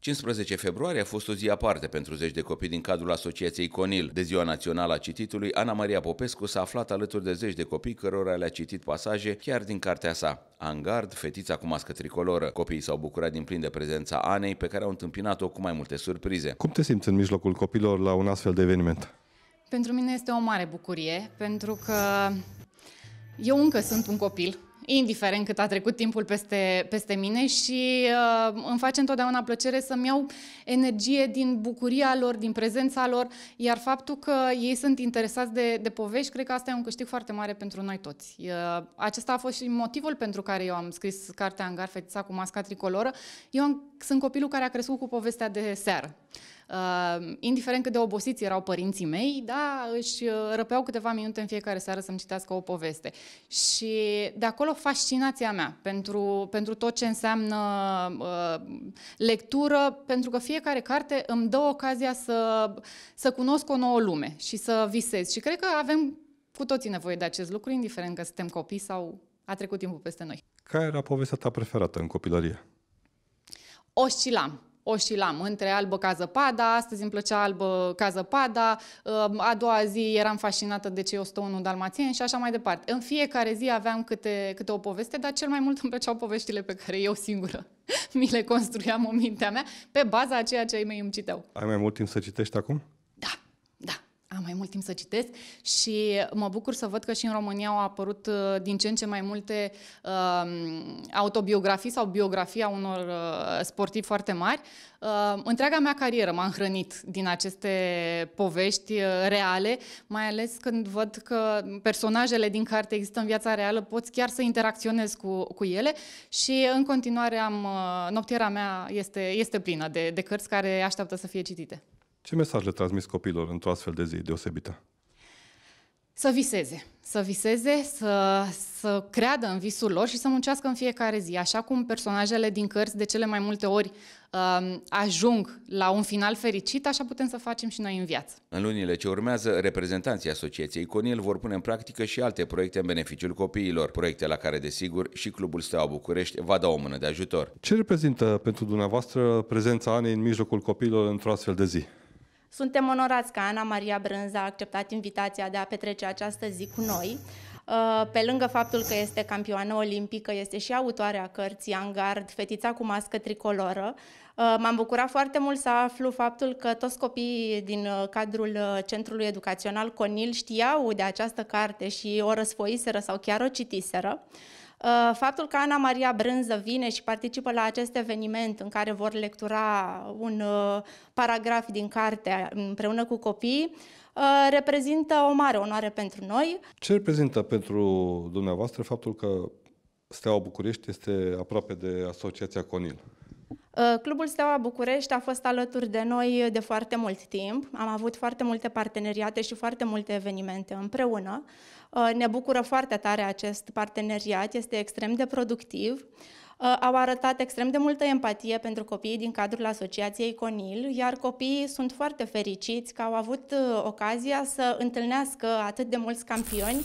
15 februarie a fost o zi aparte pentru zeci de copii din cadrul Asociației Conil. De ziua națională a cititului, Ana Maria Popescu s-a aflat alături de zeci de copii cărora le-a citit pasaje chiar din cartea sa. Angard, fetița cu mască tricoloră. Copiii s-au bucurat din plin de prezența Anei, pe care au întâmpinat-o cu mai multe surprize. Cum te simți în mijlocul copilor la un astfel de eveniment? Pentru mine este o mare bucurie, pentru că eu încă sunt un copil indiferent cât a trecut timpul peste, peste mine și uh, îmi face întotdeauna plăcere să-mi iau energie din bucuria lor, din prezența lor, iar faptul că ei sunt interesați de, de povești, cred că asta e un câștig foarte mare pentru noi toți. Uh, acesta a fost și motivul pentru care eu am scris cartea Angar, fetița cu masca tricoloră. Eu am, sunt copilul care a crescut cu povestea de seară. Uh, indiferent cât de obosiți erau părinții mei, da, își uh, răpeau câteva minute în fiecare seară să-mi citească o poveste. Și de acolo fascinația mea pentru, pentru tot ce înseamnă uh, lectură, pentru că fiecare carte îmi dă ocazia să, să cunosc o nouă lume și să visez. Și cred că avem cu toții nevoie de acest lucru, indiferent că suntem copii sau a trecut timpul peste noi. Care era povestea ta preferată în copilărie? Oscilam oscilam între albă ca zăpada, astăzi îmi plăcea albă ca zăpada, uh, a doua zi eram fascinată de cei 101 dalmațieni și așa mai departe. În fiecare zi aveam câte, câte o poveste, dar cel mai mult îmi plăceau poveștile pe care eu singură mi le construiam în mintea mea pe baza a ceea ce ai mei îmi citeau. Ai mai mult timp să citești acum? mai mult timp să citesc și mă bucur să văd că și în România au apărut uh, din ce în ce mai multe uh, autobiografii sau biografii a unor uh, sportivi foarte mari. Uh, întreaga mea carieră m-a hrănit din aceste povești uh, reale, mai ales când văd că personajele din carte există în viața reală, poți chiar să interacționezi cu, cu ele și în continuare am, uh, noptiera mea este, este plină de, de cărți care așteaptă să fie citite. Ce mesaj le transmis copilor într-o astfel de zi deosebită? Să viseze, să viseze, să, să creadă în visul lor și să muncească în fiecare zi, așa cum personajele din cărți de cele mai multe ori um, ajung la un final fericit, așa putem să facem și noi în viață. În lunile ce urmează, reprezentanții Asociației Conil vor pune în practică și alte proiecte în beneficiul copiilor, proiecte la care, desigur, și Clubul Steaua București va da o mână de ajutor. Ce reprezintă pentru dumneavoastră prezența Anei în mijlocul copiilor într-o astfel de zi? Suntem onorați că Ana Maria Brânza a acceptat invitația de a petrece această zi cu noi. Uh, pe lângă faptul că este campioană olimpică, este și autoarea cărții Angard, Fetița cu mască tricoloră. Uh, m-am bucurat foarte mult să aflu faptul că toți copiii din uh, cadrul Centrului Educațional Conil știau de această carte și o răsfoiseră sau chiar o citiseră. Uh, faptul că Ana Maria Brânză vine și participă la acest eveniment în care vor lectura un uh, paragraf din carte împreună cu copii, uh, reprezintă o mare onoare pentru noi. Ce reprezintă pentru dumneavoastră faptul că Steaua București este aproape de Asociația Conil? Uh, Clubul Steaua București a fost alături de noi de foarte mult timp. Am avut foarte multe parteneriate și foarte multe evenimente împreună. Uh, ne bucură foarte tare acest parteneriat, este extrem de productiv. Uh, au arătat extrem de multă empatie pentru copiii din cadrul Asociației Conil, iar copiii sunt foarte fericiți că au avut ocazia să întâlnească atât de mulți campioni.